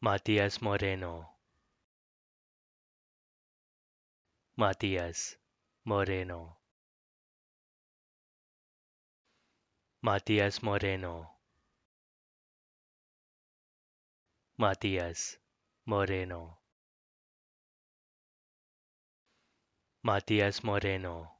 Matías Moreno. Matías Moreno. Matías Moreno. Matías Moreno. Matías Moreno.